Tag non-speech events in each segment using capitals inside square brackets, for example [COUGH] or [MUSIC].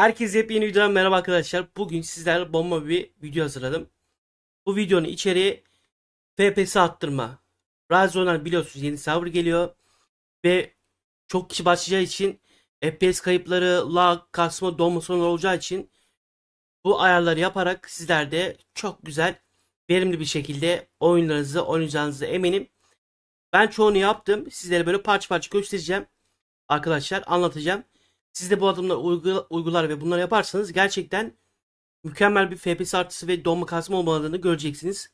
Herkese yeni videodan merhaba arkadaşlar. Bugün sizlerle bomba bir video hazırladım. Bu videonun içeriği FPS attırma. Razonar biliyorsunuz yeni server geliyor. Ve çok kişi başlayacağı için FPS kayıpları, lag, kasma, donma sonu olacağı için bu ayarları yaparak sizler de çok güzel, verimli bir şekilde oyunlarınızı oynayacağınızı eminim. Ben çoğunu yaptım. Sizlere böyle parça parça göstereceğim. Arkadaşlar anlatacağım. Siz de bu adımları uygular ve bunları yaparsanız gerçekten mükemmel bir FPS artısı ve donma kasma olmalarını göreceksiniz.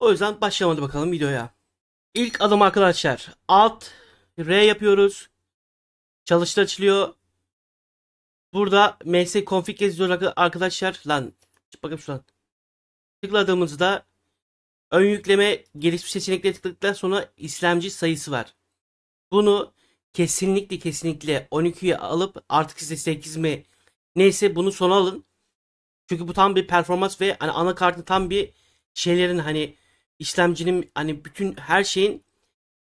O yüzden başlayalım bakalım videoya. İlk adım arkadaşlar. Alt R yapıyoruz. Çalıştır açılıyor. Burada ms config yazıyor arkadaşlar. Lan çık bakayım şuradan. Tıkladığımızda ön yükleme gelişmiş seçenekleri tıkladıktan sonra işlemci sayısı var. Bunu kesinlikle kesinlikle 12'yi alıp artık size 8 mi neyse bunu sona alın. Çünkü bu tam bir performans ve hani anakartın tam bir şeylerin hani işlemcinin hani bütün her şeyin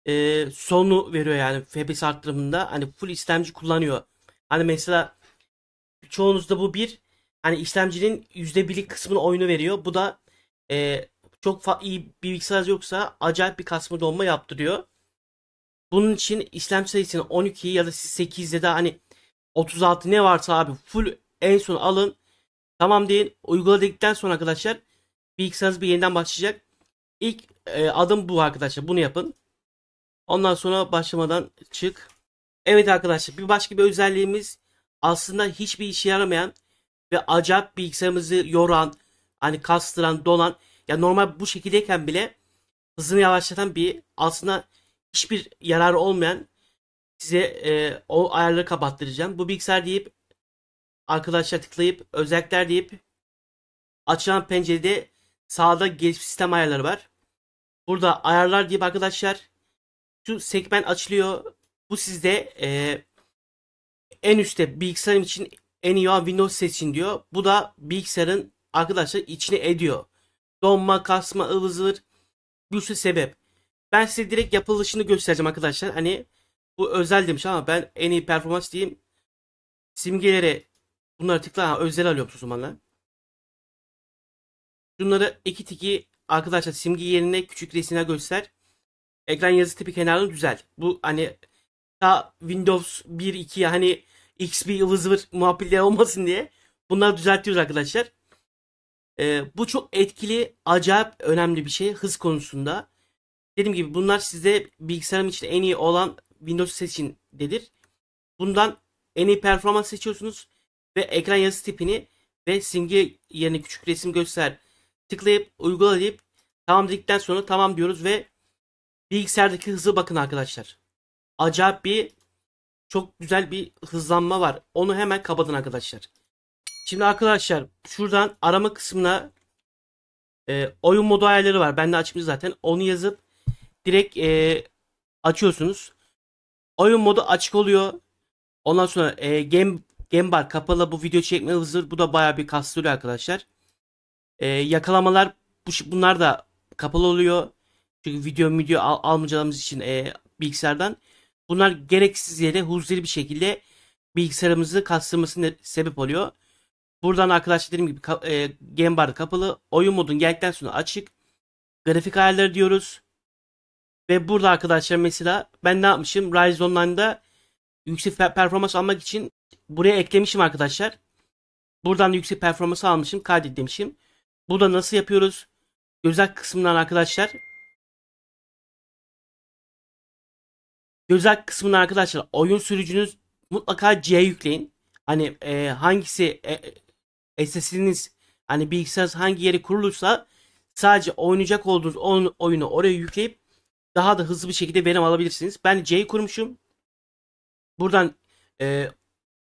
e, sonu veriyor yani FPS arttırımında. Hani full işlemci kullanıyor. Hani mesela çoğunuzda bu bir hani işlemcinin %1'lik kısmını oyunu veriyor. Bu da e, çok iyi bir bilgisayar yoksa acayip bir kasma donma yaptırıyor. Bunun için işlem sayısını 12 ya da 8 ya da hani 36 ne varsa abi full en son alın. Tamam deyin. uyguladıktan sonra arkadaşlar bilgisayarınız bir yeniden başlayacak. İlk e, adım bu arkadaşlar. Bunu yapın. Ondan sonra başlamadan çık. Evet arkadaşlar bir başka bir özelliğimiz aslında hiçbir işe yaramayan ve acayip bilgisayarımızı yoran, hani kastıran, donan ya normal bu şekildeyken bile hızını yavaşlatan bir aslında hiçbir yarar olmayan size e, o ayarları kapattıracağım. Bu bilgisayar deyip arkadaşlar tıklayıp özellikler deyip açılan pencerede sağda gelişmiş sistem ayarları var. Burada ayarlar deyip arkadaşlar şu sekmen açılıyor. Bu sizde e, en üstte bilgisayarım için en iyi olan Windows seçin diyor. Bu da bilgisayarın arkadaşlar içine ediyor. Donma, kasma, ıvızır bir sürü sebep. Ben size direkt yapılışını göstereceğim arkadaşlar. Hani bu özel demiş ama ben en iyi performans diyeyim. simgeleri bunları tıkla. Ha, özel alıyorum susumanla. Şunları iki tiki arkadaşlar simge yerine küçük resimler göster. Ekran yazı tipi kenarını düzel. Bu hani ta Windows 1 2 hani XP ıvı zıvır muhabbetleri olmasın diye bunları düzeltiyoruz arkadaşlar. Ee, bu çok etkili, acayip önemli bir şey hız konusunda. Dediğim gibi bunlar size bilgisayarım için en iyi olan Windows seçin dedir. Bundan en iyi performans seçiyorsunuz ve ekran yazısı tipini ve simge yerine küçük resim göster tıklayıp uygulayıp tamam dedikten sonra tamam diyoruz ve bilgisayardaki hızı bakın arkadaşlar. Acayip bir çok güzel bir hızlanma var. Onu hemen kapatın arkadaşlar. Şimdi arkadaşlar şuradan arama kısmına e, oyun modu ayarları var. Ben de açmış zaten. Onu yazıp direkt e, açıyorsunuz. Oyun modu açık oluyor. Ondan sonra e, game, game bar kapalı bu video çekme hızı bu da baya bir kastırıyor arkadaşlar. E, yakalamalar bu, bunlar da kapalı oluyor. Çünkü video video al, almayacağımız için e, bilgisayardan. Bunlar gereksiz yere huzurlu bir şekilde bilgisayarımızı kastırmasına sebep oluyor. Buradan arkadaşlar dediğim gibi e, game bar kapalı. Oyun modun geldikten sonra açık. Grafik ayarları diyoruz. Ve burada arkadaşlar mesela ben ne yapmışım? Rise Online'da yüksek performans almak için buraya eklemişim arkadaşlar. Buradan yüksek performans almışım. Kaydet demişim. Burada nasıl yapıyoruz? Özel kısmından arkadaşlar. Özel kısmından arkadaşlar oyun sürücünüz mutlaka C yükleyin. Hani e, hangisi e, e SS'iniz hani bilgisayarınız hangi yeri kurulursa sadece oynayacak olduğunuz oyunu oraya yükleyip daha da hızlı bir şekilde verim alabilirsiniz. Ben C kurmuşum. Buradan e,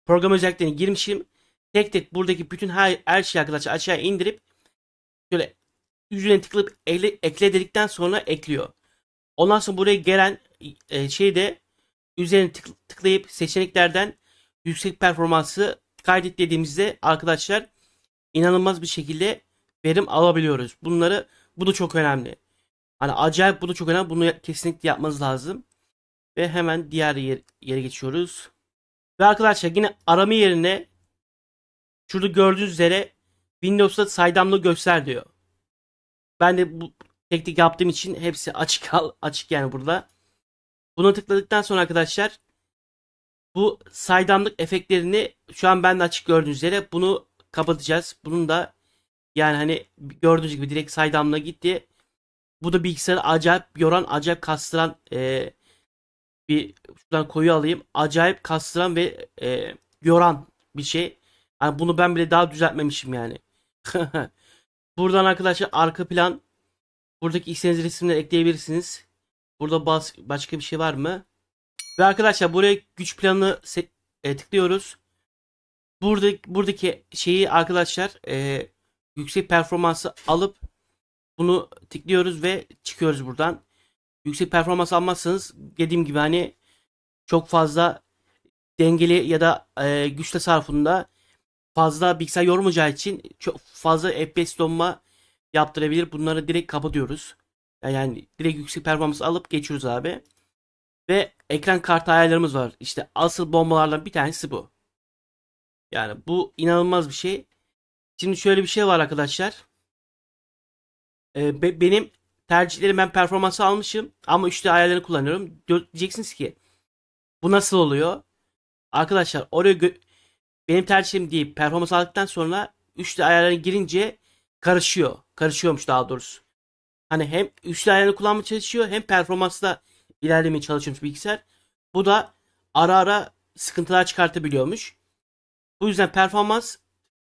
program özelliklerine girmişim. Tek tek buradaki bütün her, her şeyi arkadaşlar aşağı indirip şöyle yüzüne tıklayıp ekle, ekle dedikten sonra ekliyor. Ondan sonra buraya gelen e, şeyi de üzerine tık, tıklayıp seçeneklerden yüksek performansı kaydet dediğimizde arkadaşlar inanılmaz bir şekilde verim alabiliyoruz. Bunları bu da çok önemli. Hani acayip bu da çok önemli. Bunu kesinlikle yapmanız lazım. Ve hemen diğer yer, yere geçiyoruz. Ve arkadaşlar yine arama yerine şurada gördüğünüz üzere Windows'ta saydamlığı göster diyor. Ben de bu teknik yaptığım için hepsi açık al, açık yani burada. Buna tıkladıktan sonra arkadaşlar bu saydamlık efektlerini şu an ben de açık gördüğünüz üzere bunu kapatacağız. Bunun da yani hani gördüğünüz gibi direkt saydamlığa gitti. Bu da bilgisayarı acayip yoran, acayip kastıran e, bir şuradan koyu alayım. Acayip kastıran ve e, yoran bir şey. Yani bunu ben bile daha düzeltmemişim yani. [LAUGHS] Buradan arkadaşlar arka plan buradaki istediğiniz resimleri ekleyebilirsiniz. Burada bas, başka bir şey var mı? Ve arkadaşlar buraya güç planını e, tıklıyoruz. Burada, buradaki şeyi arkadaşlar e, yüksek performansı alıp bunu tıklıyoruz ve çıkıyoruz buradan. Yüksek performans almazsanız dediğim gibi hani çok fazla dengeli ya da e, güç tasarrufunda fazla bilgisayar yormayacağı için çok fazla FPS donma yaptırabilir. Bunları direkt kapatıyoruz. Yani direkt yüksek performans alıp geçiyoruz abi. Ve ekran kartı ayarlarımız var. İşte asıl bombalardan bir tanesi bu. Yani bu inanılmaz bir şey. Şimdi şöyle bir şey var arkadaşlar e, be, benim tercihlerim ben performansı almışım ama 3D ayarlarını kullanıyorum. Diyeceksiniz ki bu nasıl oluyor? Arkadaşlar oraya gö- benim tercihim değil performans aldıktan sonra 3D ayarlarına girince karışıyor. Karışıyormuş daha doğrusu. Hani hem 3D ayarını kullanmaya çalışıyor hem performansla ilerlemeye çalışıyormuş bilgisayar. Bu da ara ara sıkıntılar çıkartabiliyormuş. Bu yüzden performans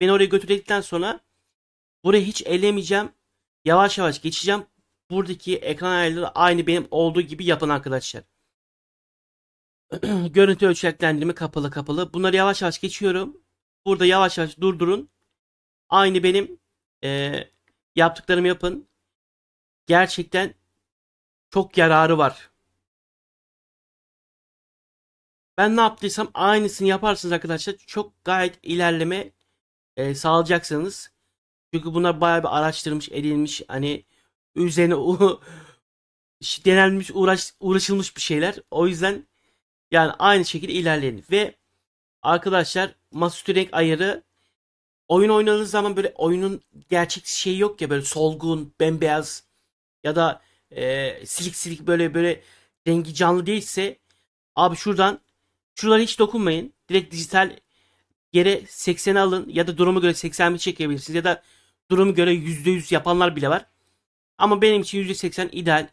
beni oraya götürdükten sonra burayı hiç elemeyeceğim Yavaş yavaş geçeceğim. Buradaki ekran ayarları aynı benim olduğu gibi yapın arkadaşlar. [CLEARS THROAT] Görüntü ölçeklendirme kapalı kapalı. Bunları yavaş yavaş geçiyorum. Burada yavaş yavaş durdurun. Aynı benim e, yaptıklarımı yapın. Gerçekten çok yararı var. Ben ne yaptıysam aynısını yaparsınız arkadaşlar. Çok gayet ilerleme e, sağlayacaksınız. Çünkü bunlar bayağı bir araştırmış, edilmiş hani üzerine u- [LAUGHS] denenmiş, uğraş, uğraşılmış bir şeyler. O yüzden yani aynı şekilde ilerleyin. Ve arkadaşlar masüstü renk ayarı oyun oynadığı zaman böyle oyunun gerçek şeyi yok ya böyle solgun, bembeyaz ya da e, silik silik böyle böyle rengi canlı değilse abi şuradan şuralara hiç dokunmayın. Direkt dijital yere 80 alın ya da duruma göre 81 çekebilirsiniz ya da Durumu göre %100 yapanlar bile var. Ama benim için %80 ideal.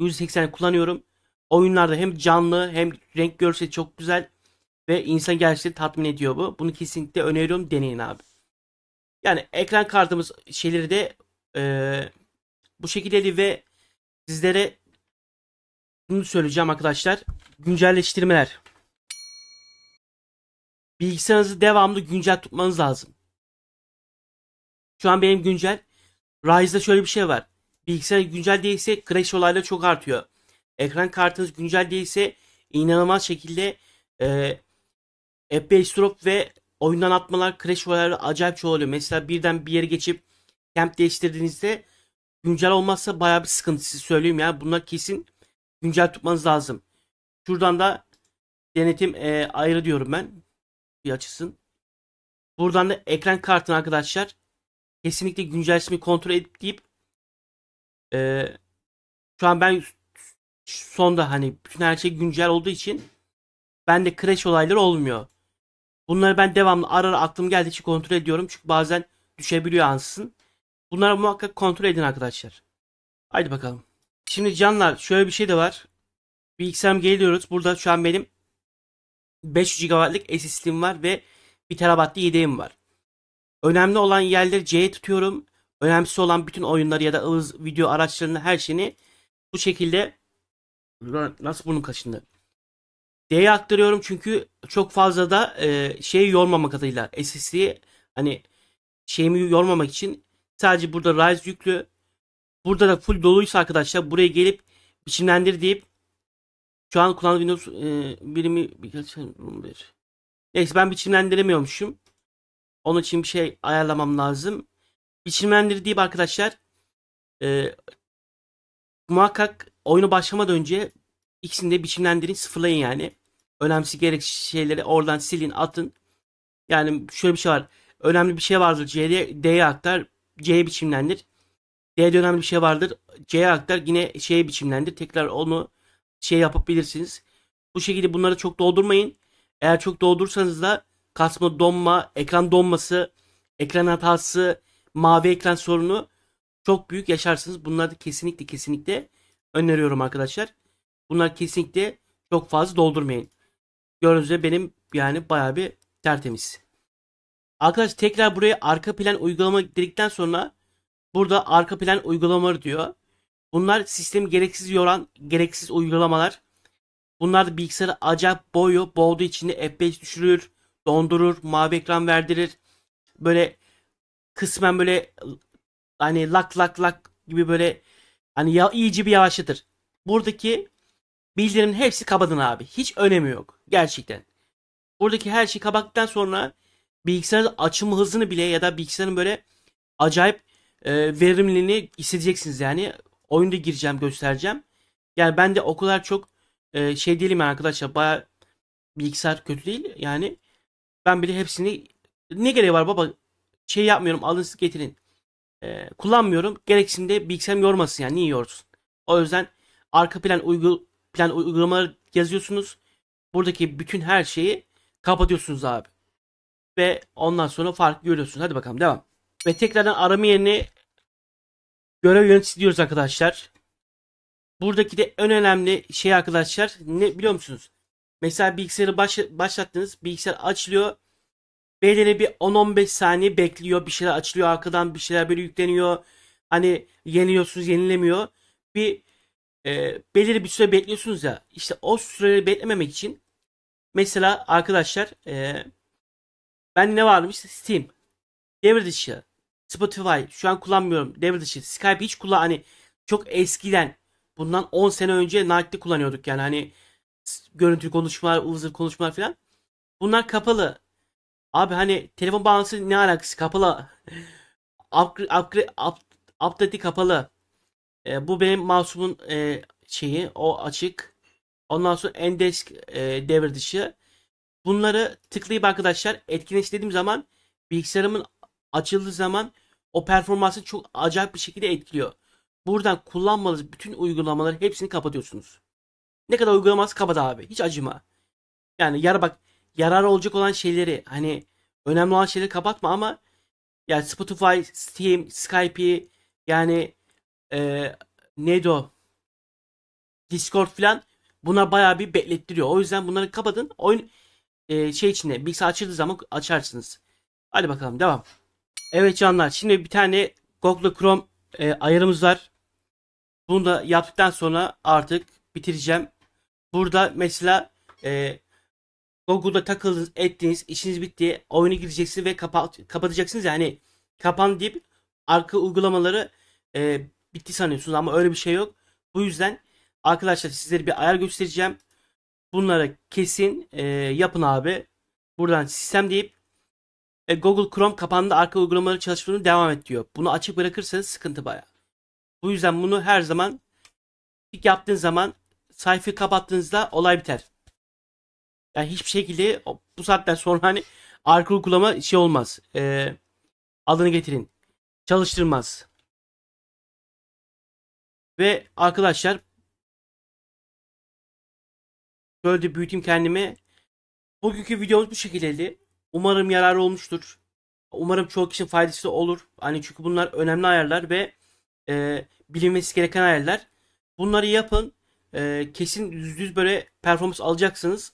%80 kullanıyorum. Oyunlarda hem canlı hem renk görseli çok güzel. Ve insan gerçekten tatmin ediyor bu. Bunu kesinlikle öneriyorum. Deneyin abi. Yani ekran kartımız şeyleri de e, bu şekilde ve sizlere bunu söyleyeceğim arkadaşlar. Güncelleştirmeler. Bilgisayarınızı devamlı güncel tutmanız lazım. Şu an benim güncel Rise'da şöyle bir şey var. Bilgisayar güncel değilse crash olayları çok artıyor. Ekran kartınız güncel değilse inanılmaz şekilde e, f drop ve oyundan atmalar, crash olayları acayip çoğalıyor. Mesela birden bir yere geçip kamp değiştirdiğinizde güncel olmazsa baya bir sıkıntı size söyleyeyim ya. Bunlar kesin güncel tutmanız lazım. Şuradan da denetim e, ayrı diyorum ben. Bir açısın. Buradan da ekran kartını arkadaşlar kesinlikle güncelleşmeyi kontrol edip deyip e, şu an ben sonda hani bütün her şey güncel olduğu için ben de crash olayları olmuyor. Bunları ben devamlı arar aklım geldiği için kontrol ediyorum. Çünkü bazen düşebiliyor ansızın. Bunları muhakkak kontrol edin arkadaşlar. Haydi bakalım. Şimdi canlar şöyle bir şey de var. Bilgisayarım geliyoruz. Burada şu an benim 500 GB'lık SSD'm var ve 1 TB'lı yedeğim var. Önemli olan yerleri C'ye tutuyorum. Önemsiz olan bütün oyunları ya da ağız video araçlarını her şeyini bu şekilde nasıl bunun kaşındı? D'ye aktarıyorum çünkü çok fazla da e, şeyi yormamak adıyla SSD'yi hani şeyimi yormamak için sadece burada Rise yüklü burada da full doluysa arkadaşlar buraya gelip biçimlendir deyip şu an kullandığım Windows e, birimi birkaç bir. Neyse ben biçimlendiremiyormuşum. Onun için bir şey ayarlamam lazım. Biçimlendirdiğim arkadaşlar e, muhakkak oyunu başlamadan önce ikisini de biçimlendirin sıfırlayın yani. Önemsiz gereksiz şeyleri oradan silin atın. Yani şöyle bir şey var. Önemli bir şey vardır C'ye D'ye aktar. C'ye biçimlendir. D'de önemli bir şey vardır. C'ye aktar yine şeye biçimlendir. Tekrar onu şey yapabilirsiniz. Bu şekilde bunları çok doldurmayın. Eğer çok doldursanız da kasma donma, ekran donması, ekran hatası, mavi ekran sorunu çok büyük yaşarsınız. Bunları da kesinlikle kesinlikle öneriyorum arkadaşlar. Bunlar kesinlikle çok fazla doldurmayın. Gördüğünüz gibi benim yani bayağı bir tertemiz. Arkadaşlar tekrar buraya arka plan uygulama dedikten sonra burada arka plan uygulamaları diyor. Bunlar sistemi gereksiz yoran gereksiz uygulamalar. Bunlar da bilgisayarı acayip boyu boğduğu için de F5 düşürür dondurur, mavi ekran verdirir. Böyle kısmen böyle hani lak lak lak gibi böyle hani ya, iyice bir yavaşlatır. Buradaki bildirimin hepsi kabadın abi. Hiç önemi yok. Gerçekten. Buradaki her şey kabaktan sonra bilgisayar açım hızını bile ya da bilgisayarın böyle acayip e, verimliliğini hissedeceksiniz yani. Oyunda gireceğim göstereceğim. Yani ben de o kadar çok e, şey değilim arkadaşlar. Baya bilgisayar kötü değil. Yani ben bile hepsini ne gereği var baba şey yapmıyorum alın siz getirin. Ee, kullanmıyorum. gereksinde bilgisayarım yormasın yani niye yorsun. O yüzden arka plan uygul plan uygulamaları yazıyorsunuz. Buradaki bütün her şeyi kapatıyorsunuz abi. Ve ondan sonra fark görüyorsunuz. Hadi bakalım devam. Ve tekrardan arama yerini görev yöneticisi diyoruz arkadaşlar. Buradaki de en önemli şey arkadaşlar ne biliyor musunuz? Mesela bilgisayarı baş, başlattınız. Bilgisayar açılıyor. Belirli bir 10-15 saniye bekliyor. Bir şeyler açılıyor arkadan. Bir şeyler böyle yükleniyor. Hani yeniliyorsunuz yenilemiyor. Bir e, belirli bir süre bekliyorsunuz ya. İşte o süreleri beklememek için mesela arkadaşlar e, ben ne varmış? Steam. Devre dışı. Spotify. Şu an kullanmıyorum. Devre dışı. Skype hiç kullan. Hani çok eskiden bundan 10 sene önce Nike'de kullanıyorduk yani. Hani Görüntü konuşmalar, ıvızır konuşmalar falan. Bunlar kapalı. Abi hani telefon bağlantısı ne alakası? Kapalı. Upgrade, [LAUGHS] upgrade, up, update'i kapalı. E, bu benim masumun e, şeyi. O açık. Ondan sonra endesk e, devir dışı. Bunları tıklayıp arkadaşlar etkinleştirdiğim zaman bilgisayarımın açıldığı zaman o performansı çok acayip bir şekilde etkiliyor. Buradan kullanmanız bütün uygulamaları hepsini kapatıyorsunuz. Ne kadar uygulaması kapat abi. Hiç acıma. Yani yar bak yarar olacak olan şeyleri hani önemli olan şeyleri kapatma ama yani Spotify, Steam, Skype'i yani e, neydi o? Discord filan buna bayağı bir beklettiriyor. O yüzden bunları kapatın. Oyun e, şey içinde bilgisayar açıldığı zaman açarsınız. Hadi bakalım devam. Evet canlar şimdi bir tane Google Chrome e, ayarımız var. Bunu da yaptıktan sonra artık bitireceğim. Burada mesela e, Google'da takıldınız, ettiğiniz işiniz bitti, oyunu gireceksiniz ve kapat, kapatacaksınız. Yani kapan deyip arka uygulamaları e, bitti sanıyorsunuz ama öyle bir şey yok. Bu yüzden arkadaşlar sizlere bir ayar göstereceğim. Bunlara kesin e, yapın abi. Buradan sistem deyip e, Google Chrome kapandı arka uygulamaları çalışmasını devam et diyor. Bunu açık bırakırsanız sıkıntı baya. Bu yüzden bunu her zaman ilk yaptığın zaman sayfayı kapattığınızda olay biter. Yani hiçbir şekilde bu saatten sonra hani arka uygulama şey olmaz. E, adını getirin. Çalıştırmaz. Ve arkadaşlar böyle de büyüteyim kendimi. Bugünkü videomuz bu şekildeydi. Umarım yararlı olmuştur. Umarım çoğu kişinin faydası olur. Hani çünkü bunlar önemli ayarlar ve e, bilinmesi gereken ayarlar. Bunları yapın e, kesin yüz böyle performans alacaksınız.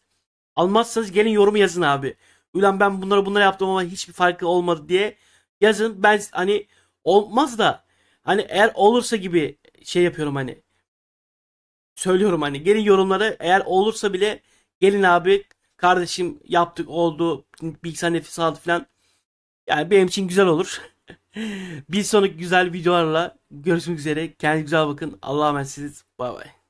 Almazsanız gelin yorum yazın abi. Ulan ben bunları bunları yaptım ama hiçbir farkı olmadı diye yazın. Ben hani olmaz da hani eğer olursa gibi şey yapıyorum hani. Söylüyorum hani gelin yorumlara eğer olursa bile gelin abi kardeşim yaptık oldu bilgisayar nefes aldı falan. Yani benim için güzel olur. [LAUGHS] bir sonraki güzel videolarla görüşmek üzere. Kendinize güzel bakın. Allah'a emanetsiniz. Bay bay.